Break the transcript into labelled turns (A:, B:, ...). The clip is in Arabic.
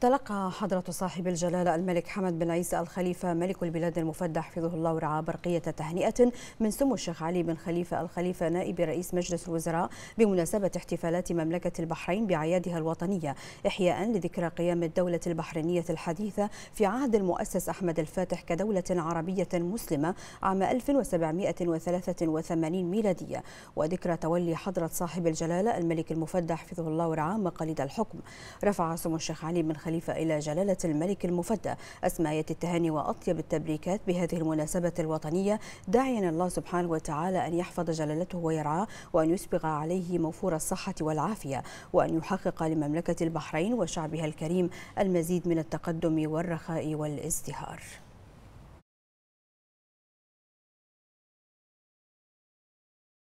A: تلقى حضرة صاحب الجلالة الملك حمد بن عيسى الخليفة ملك البلاد المفدى حفظه الله ورعاه برقية تهنئة من سمو الشيخ علي بن خليفة الخليفة نائب رئيس مجلس الوزراء بمناسبة احتفالات مملكة البحرين بأعيادها الوطنية إحياء لذكرى قيام الدولة البحرينية الحديثة في عهد المؤسس أحمد الفاتح كدولة عربية مسلمة عام 1783 ميلادية وذكرى تولي حضرة صاحب الجلالة الملك المفدى حفظه الله ورعاه مقاليد الحكم رفع سمو الشيخ علي بن خليفة الخليفة إلى جلالة الملك المفدى أسماية التهاني وأطيب التبريكات بهذه المناسبة الوطنية داعيا الله سبحانه وتعالى أن يحفظ جلالته ويرعاه وأن يسبغ عليه موفور الصحة والعافية وأن يحقق لمملكة البحرين وشعبها الكريم المزيد من التقدم والرخاء والازدهار